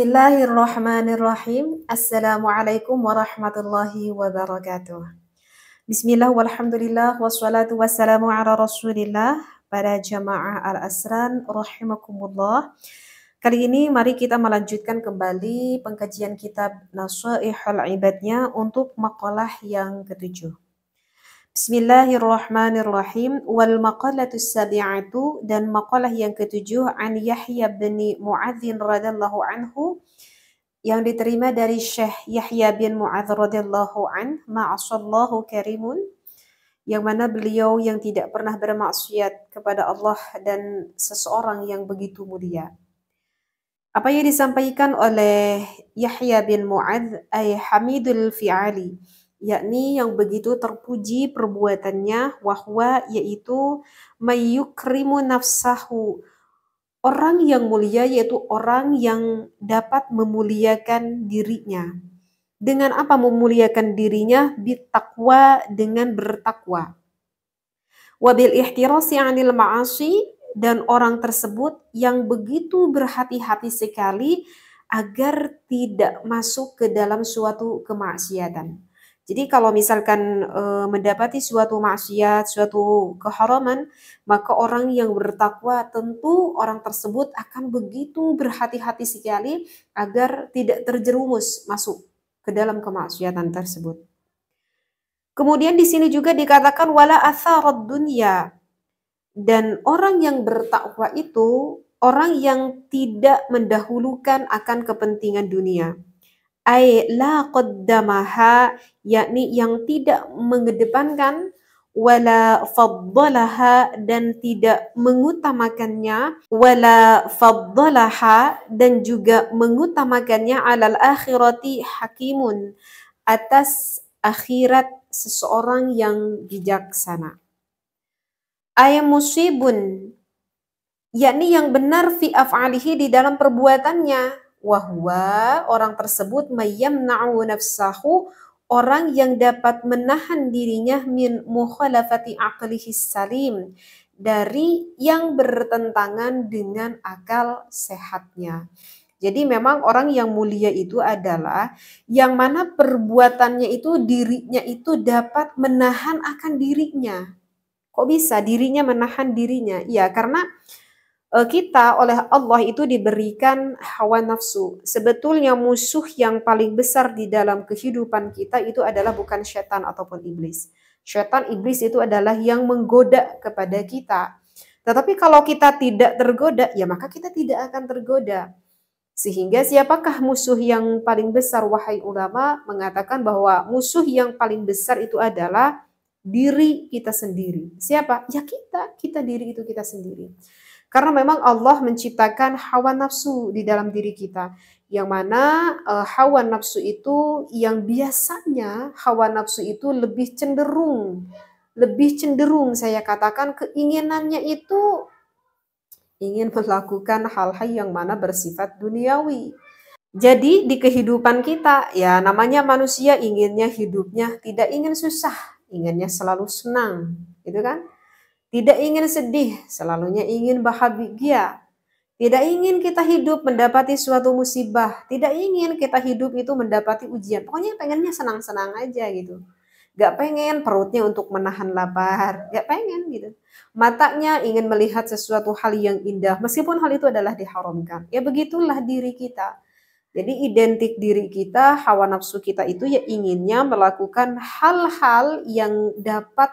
Bismillahirrahmanirrahim. Assalamualaikum warahmatullahi wabarakatuh. Bismillah walhamdulillah wassalatu wassalamu ala rasulillah pada jamaah al-asran rahimakumullah. Kali ini mari kita melanjutkan kembali pengkajian kitab Hal Ibadnya untuk makalah yang ketujuh. Bismillahirrahmanirrahim wal maqalatus sabi'atu dan maqalah yang ketujuh an Yahya bin Mu'adzin radallahu anhu yang diterima dari Syekh Yahya bin Mu'adz radallahu an ma'asallahu karimun yang mana beliau yang tidak pernah bermaksiat kepada Allah dan seseorang yang begitu mulia. Apa yang disampaikan oleh Yahya bin Mu'adz ay hamidul fi'ali yakni yang begitu terpuji perbuatannya wahwa yaitu mayukrimu nafsahu orang yang mulia yaitu orang yang dapat memuliakan dirinya dengan apa memuliakan dirinya bitakwa dengan bertakwa wabil ihtirasi anil ma'asi dan orang tersebut yang begitu berhati-hati sekali agar tidak masuk ke dalam suatu kemaksiatan jadi kalau misalkan e, mendapati suatu maksiat, suatu keharaman, maka orang yang bertakwa tentu orang tersebut akan begitu berhati-hati sekali agar tidak terjerumus masuk ke dalam kemaksiatan tersebut. Kemudian di sini juga dikatakan wala atharad dunia dan orang yang bertakwa itu orang yang tidak mendahulukan akan kepentingan dunia ay la qaddamaha yakni yang tidak mengedepankan wala faddalaha dan tidak mengutamakannya wala faddalaha dan juga mengutamakannya alal akhirati hakimun atas akhirat seseorang yang bijaksana ay musibun yakni yang benar fi af'alihi di dalam perbuatannya wahwa orang tersebut mayyamna'u nafsahu orang yang dapat menahan dirinya min mukhalafati aqlihi salim dari yang bertentangan dengan akal sehatnya. Jadi memang orang yang mulia itu adalah yang mana perbuatannya itu dirinya itu dapat menahan akan dirinya. Kok bisa dirinya menahan dirinya? Ya karena E, kita oleh Allah itu diberikan hawa nafsu. Sebetulnya musuh yang paling besar di dalam kehidupan kita itu adalah bukan setan ataupun iblis. Setan iblis itu adalah yang menggoda kepada kita. Tetapi kalau kita tidak tergoda, ya maka kita tidak akan tergoda. Sehingga siapakah musuh yang paling besar wahai ulama mengatakan bahwa musuh yang paling besar itu adalah diri kita sendiri. Siapa? Ya kita, kita diri itu kita sendiri. Karena memang Allah menciptakan hawa nafsu di dalam diri kita. Yang mana uh, hawa nafsu itu yang biasanya hawa nafsu itu lebih cenderung lebih cenderung saya katakan keinginannya itu ingin melakukan hal-hal yang mana bersifat duniawi. Jadi di kehidupan kita ya namanya manusia inginnya hidupnya tidak ingin susah, inginnya selalu senang, gitu kan? tidak ingin sedih, selalunya ingin bahagia. Tidak ingin kita hidup mendapati suatu musibah, tidak ingin kita hidup itu mendapati ujian. Pokoknya pengennya senang-senang aja gitu. Gak pengen perutnya untuk menahan lapar, gak pengen gitu. Matanya ingin melihat sesuatu hal yang indah, meskipun hal itu adalah diharamkan. Ya begitulah diri kita. Jadi identik diri kita, hawa nafsu kita itu ya inginnya melakukan hal-hal yang dapat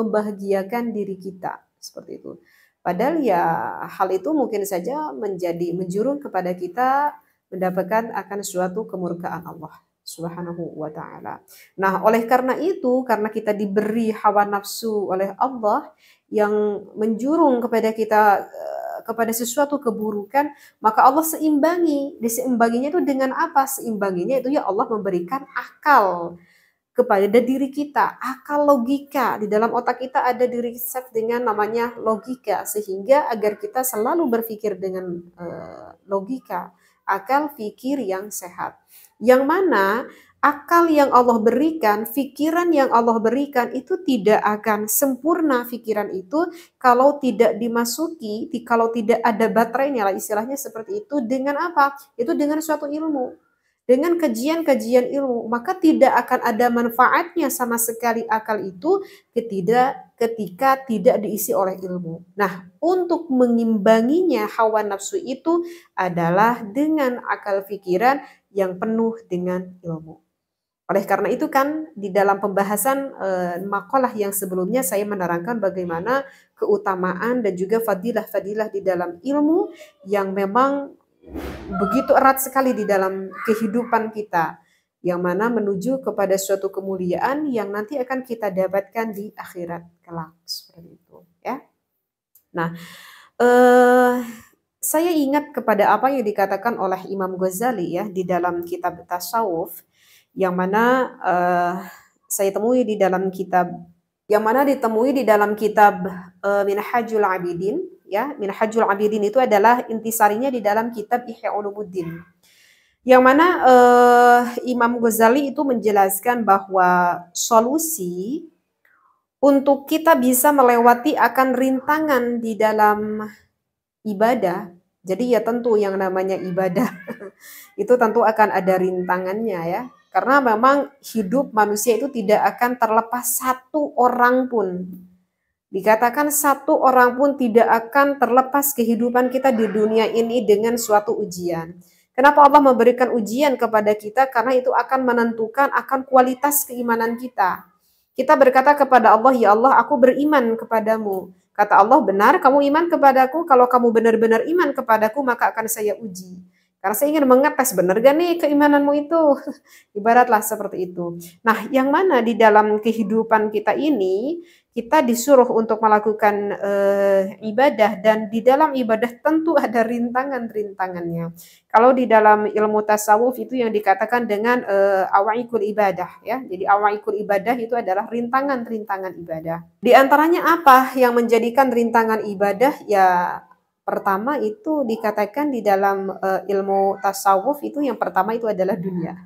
membahagiakan diri kita seperti itu. Padahal ya hal itu mungkin saja menjadi menjurung kepada kita mendapatkan akan suatu kemurkaan Allah Subhanahu wa taala. Nah, oleh karena itu karena kita diberi hawa nafsu oleh Allah yang menjurung kepada kita eh, kepada sesuatu keburukan, maka Allah seimbangi. Diseimbanginya itu dengan apa? Seimbanginya itu ya Allah memberikan akal kepada diri kita, akal logika. Di dalam otak kita ada di riset dengan namanya logika, sehingga agar kita selalu berpikir dengan e, logika, akal pikir yang sehat. Yang mana akal yang Allah berikan, pikiran yang Allah berikan itu tidak akan sempurna pikiran itu kalau tidak dimasuki, kalau tidak ada baterainya istilahnya seperti itu dengan apa? Itu dengan suatu ilmu dengan kajian-kajian ilmu, maka tidak akan ada manfaatnya sama sekali akal itu ketika ketika tidak diisi oleh ilmu. Nah, untuk mengimbanginya hawa nafsu itu adalah dengan akal pikiran yang penuh dengan ilmu. Oleh karena itu kan di dalam pembahasan e, eh, makalah yang sebelumnya saya menerangkan bagaimana keutamaan dan juga fadilah-fadilah di dalam ilmu yang memang begitu erat sekali di dalam kehidupan kita yang mana menuju kepada suatu kemuliaan yang nanti akan kita dapatkan di akhirat kelak seperti itu ya. Nah, eh, saya ingat kepada apa yang dikatakan oleh Imam Ghazali ya di dalam kitab tasawuf yang mana eh, saya temui di dalam kitab yang mana ditemui di dalam kitab uh, Minhajul Abidin ya hajul Abidin itu adalah intisarinya di dalam kitab Ihya Ulumuddin yang mana uh, Imam Ghazali itu menjelaskan bahwa solusi untuk kita bisa melewati akan rintangan di dalam ibadah. Jadi ya tentu yang namanya ibadah itu tentu akan ada rintangannya ya. Karena memang hidup manusia itu tidak akan terlepas satu orang pun Dikatakan satu orang pun tidak akan terlepas kehidupan kita di dunia ini dengan suatu ujian. Kenapa Allah memberikan ujian kepada kita? Karena itu akan menentukan akan kualitas keimanan kita. Kita berkata kepada Allah, "Ya Allah, aku beriman kepadamu." Kata Allah, "Benar, kamu iman kepadaku. Kalau kamu benar-benar iman kepadaku, maka akan saya uji." Karena saya ingin mengetes benar gak nih keimananmu itu. Ibaratlah seperti itu. Nah, yang mana di dalam kehidupan kita ini kita disuruh untuk melakukan uh, ibadah dan di dalam ibadah tentu ada rintangan-rintangannya. Kalau di dalam ilmu tasawuf itu yang dikatakan dengan uh, eh, awaikul ibadah ya. Jadi awaikul ibadah itu adalah rintangan-rintangan ibadah. Di antaranya apa yang menjadikan rintangan ibadah ya pertama itu dikatakan di dalam uh, ilmu tasawuf itu yang pertama itu adalah dunia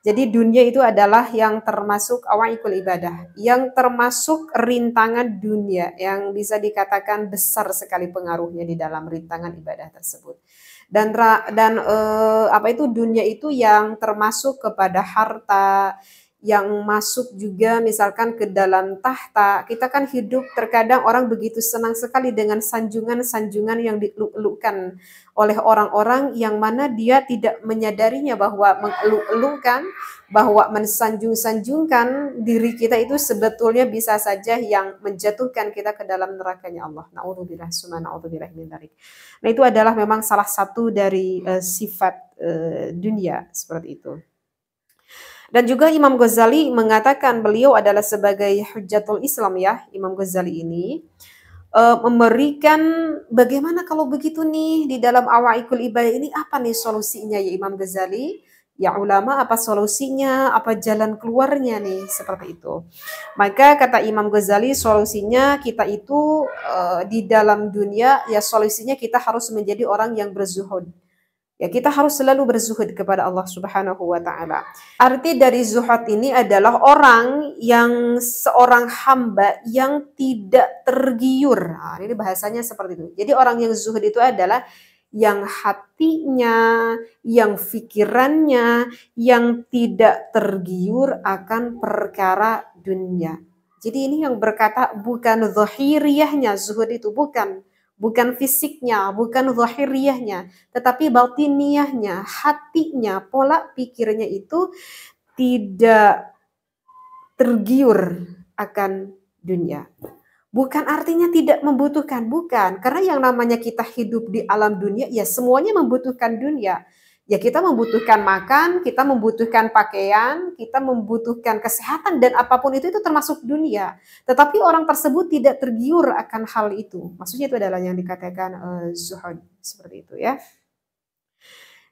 jadi dunia itu adalah yang termasuk ikul ibadah, yang termasuk rintangan dunia yang bisa dikatakan besar sekali pengaruhnya di dalam rintangan ibadah tersebut. Dan dan eh, apa itu dunia itu yang termasuk kepada harta, yang masuk juga misalkan ke dalam tahta. Kita kan hidup terkadang orang begitu senang sekali dengan sanjungan-sanjungan yang dielukkan oleh orang-orang yang mana dia tidak menyadarinya bahwa mengeluk-elukkan, bahwa mensanjung-sanjungkan diri kita itu sebetulnya bisa saja yang menjatuhkan kita ke dalam nerakanya Allah. Nauzubillah min Nah, itu adalah memang salah satu dari uh, sifat uh, dunia seperti itu. Dan juga Imam Ghazali mengatakan beliau adalah sebagai hujatul Islam ya, Imam Ghazali ini uh, memberikan bagaimana kalau begitu nih di dalam awaikul ibadah ini apa nih solusinya ya Imam Ghazali? Ya ulama apa solusinya, apa jalan keluarnya nih seperti itu. Maka kata Imam Ghazali solusinya kita itu uh, di dalam dunia ya solusinya kita harus menjadi orang yang berzuhud Ya, kita harus selalu berzuhud kepada Allah Subhanahu wa taala. Arti dari zuhud ini adalah orang yang seorang hamba yang tidak tergiur. Nah, ini bahasanya seperti itu. Jadi orang yang zuhud itu adalah yang hatinya, yang pikirannya, yang tidak tergiur akan perkara dunia. Jadi ini yang berkata bukan zahiriyahnya zuhud itu bukan bukan fisiknya, bukan zahiriyahnya, tetapi batiniahnya, hatinya, pola pikirnya itu tidak tergiur akan dunia. Bukan artinya tidak membutuhkan, bukan. Karena yang namanya kita hidup di alam dunia, ya semuanya membutuhkan dunia ya kita membutuhkan makan, kita membutuhkan pakaian, kita membutuhkan kesehatan dan apapun itu itu termasuk dunia. Tetapi orang tersebut tidak tergiur akan hal itu. Maksudnya itu adalah yang dikatakan uh, zuhud seperti itu ya.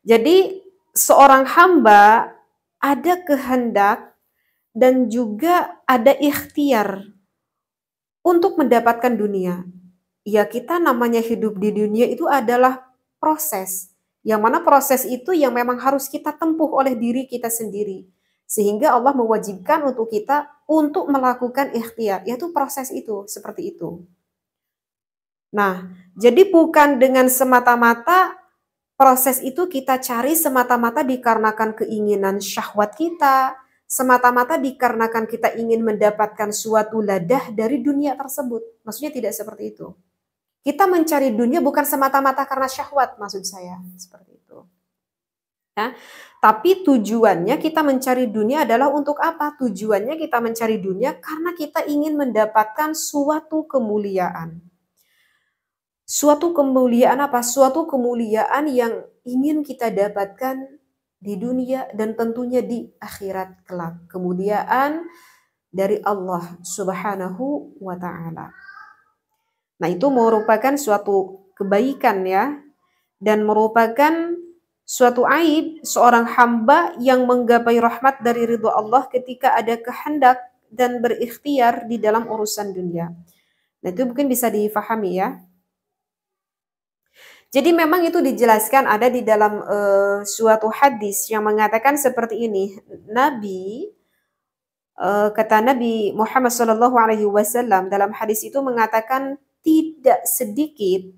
Jadi seorang hamba ada kehendak dan juga ada ikhtiar untuk mendapatkan dunia. Ya kita namanya hidup di dunia itu adalah proses yang mana proses itu yang memang harus kita tempuh oleh diri kita sendiri. Sehingga Allah mewajibkan untuk kita untuk melakukan ikhtiar, yaitu proses itu, seperti itu. Nah, jadi bukan dengan semata-mata proses itu kita cari semata-mata dikarenakan keinginan syahwat kita, semata-mata dikarenakan kita ingin mendapatkan suatu ladah dari dunia tersebut. Maksudnya tidak seperti itu. Kita mencari dunia bukan semata-mata karena syahwat maksud saya seperti itu. Ya. Tapi tujuannya kita mencari dunia adalah untuk apa? Tujuannya kita mencari dunia karena kita ingin mendapatkan suatu kemuliaan. Suatu kemuliaan apa? Suatu kemuliaan yang ingin kita dapatkan di dunia dan tentunya di akhirat kelak. Kemuliaan dari Allah Subhanahu wa taala. Nah, itu hmm. merupakan suatu kebaikan ya dan merupakan suatu aib seorang hamba yang menggapai rahmat dari ridho Allah ketika ada kehendak dan berikhtiar di dalam urusan dunia. Nah, itu mungkin bisa difahami ya. Jadi memang itu dijelaskan ada di dalam uh, suatu hadis yang mengatakan seperti ini, Nabi uh, kata Nabi Muhammad saw dalam hadis itu mengatakan tidak sedikit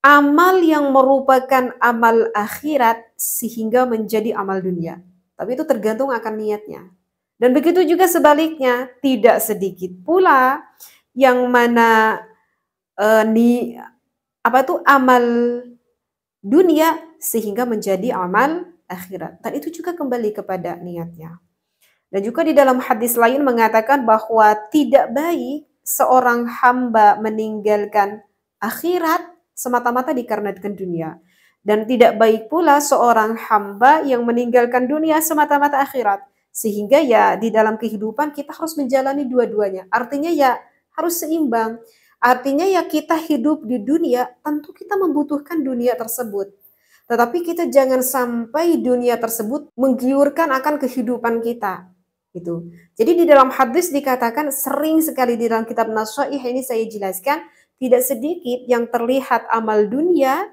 amal yang merupakan amal akhirat sehingga menjadi amal dunia. Tapi itu tergantung akan niatnya. Dan begitu juga sebaliknya, tidak sedikit pula yang mana eh, ni apa itu amal dunia sehingga menjadi amal akhirat. Dan itu juga kembali kepada niatnya. Dan juga di dalam hadis lain mengatakan bahwa tidak baik seorang hamba meninggalkan akhirat semata-mata dikarenakan dunia. Dan tidak baik pula seorang hamba yang meninggalkan dunia semata-mata akhirat. Sehingga ya di dalam kehidupan kita harus menjalani dua-duanya. Artinya ya harus seimbang. Artinya ya kita hidup di dunia, tentu kita membutuhkan dunia tersebut. Tetapi kita jangan sampai dunia tersebut menggiurkan akan kehidupan kita gitu. Jadi di dalam hadis dikatakan sering sekali di dalam kitab Nasaih ini saya jelaskan tidak sedikit yang terlihat amal dunia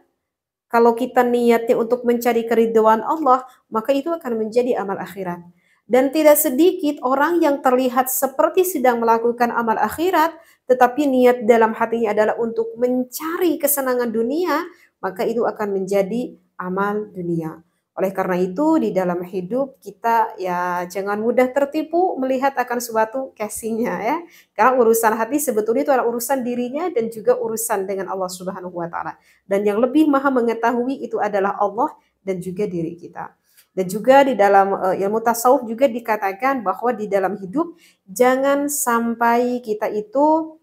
kalau kita niatnya untuk mencari keriduan Allah, maka itu akan menjadi amal akhirat. Dan tidak sedikit orang yang terlihat seperti sedang melakukan amal akhirat, tetapi niat dalam hatinya adalah untuk mencari kesenangan dunia, maka itu akan menjadi amal dunia. Oleh karena itu, di dalam hidup kita ya jangan mudah tertipu melihat akan suatu casingnya ya. Karena urusan hati sebetulnya itu adalah urusan dirinya dan juga urusan dengan Allah Subhanahu wa taala. Dan yang lebih maha mengetahui itu adalah Allah dan juga diri kita. Dan juga di dalam eh, ilmu tasawuf juga dikatakan bahwa di dalam hidup jangan sampai kita itu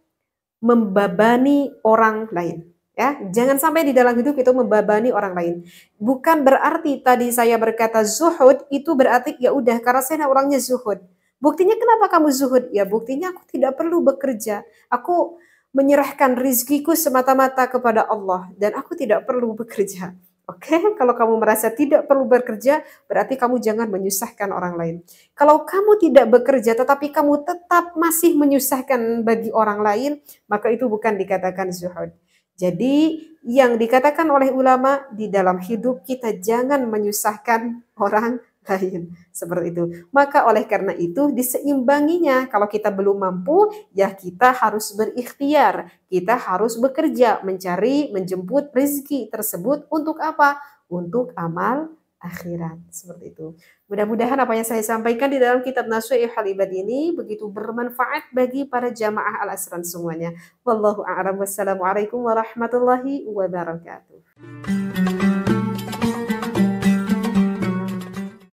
membebani orang lain. Ya, jangan sampai di dalam hidup itu membebani orang lain. Bukan berarti tadi saya berkata zuhud itu berarti ya udah karena saya orangnya zuhud. Buktinya kenapa kamu zuhud? Ya buktinya aku tidak perlu bekerja. Aku menyerahkan rizkiku semata-mata kepada Allah dan aku tidak perlu bekerja. Oke, okay? kalau kamu merasa tidak perlu bekerja, berarti kamu jangan menyusahkan orang lain. Kalau kamu tidak bekerja tetapi kamu tetap masih menyusahkan bagi orang lain, maka itu bukan dikatakan zuhud. Jadi yang dikatakan oleh ulama di dalam hidup kita jangan menyusahkan orang lain seperti itu. Maka oleh karena itu diseimbanginya. Kalau kita belum mampu, ya kita harus berikhtiar. Kita harus bekerja, mencari, menjemput rezeki tersebut untuk apa? Untuk amal akhirat seperti itu. Mudah-mudahan apa yang saya sampaikan di dalam kitab Nasuih Halibat ini begitu bermanfaat bagi para jamaah Al Asran semuanya. Wallahu a'lam. Wassalamualaikum warahmatullahi wabarakatuh.